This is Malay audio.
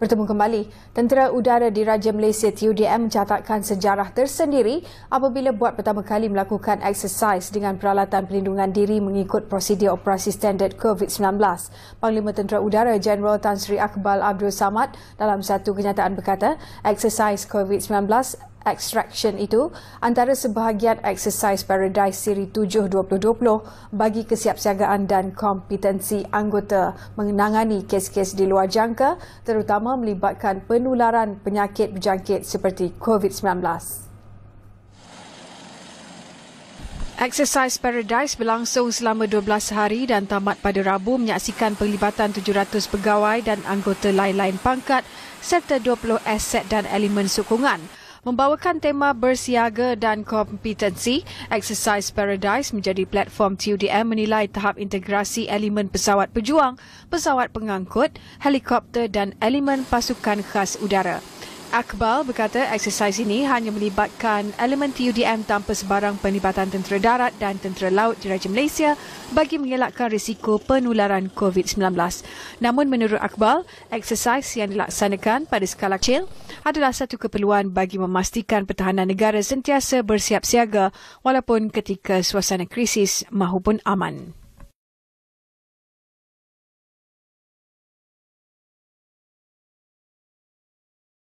Bertemu kembali, Tentera Udara di Raja Malaysia TUDM mencatatkan sejarah tersendiri apabila buat pertama kali melakukan eksersis dengan peralatan pelindungan diri mengikut prosedur operasi standard COVID-19. Panglima Tentera Udara General Tan Sri Akbal Abdul Samad dalam satu kenyataan berkata, eksersis COVID-19 extraction itu antara sebahagian exercise Paradise Siri 7-2020 bagi kesiapsiagaan dan kompetensi anggota mengenangani kes-kes di luar jangka terutama melibatkan penularan penyakit berjangkit seperti COVID-19. Exercise Paradise berlangsung selama 12 hari dan tamat pada Rabu menyaksikan penglibatan 700 pegawai dan anggota lain-lain pangkat serta 20 aset dan elemen sokongan membawakan tema bersiaga dan kompetensi. Exercise Paradise menjadi platform TUDM menilai tahap integrasi elemen pesawat pejuang, pesawat pengangkut, helikopter dan elemen pasukan khas udara. Akbal berkata eksersis ini hanya melibatkan elemen TUDM tanpa sebarang penibatan tentera darat dan tentera laut di Raja Malaysia bagi mengelakkan risiko penularan COVID-19. Namun menurut Akbal, eksersis yang dilaksanakan pada skala kecil adalah satu keperluan bagi memastikan pertahanan negara sentiasa bersiap siaga walaupun ketika suasana krisis maupun aman.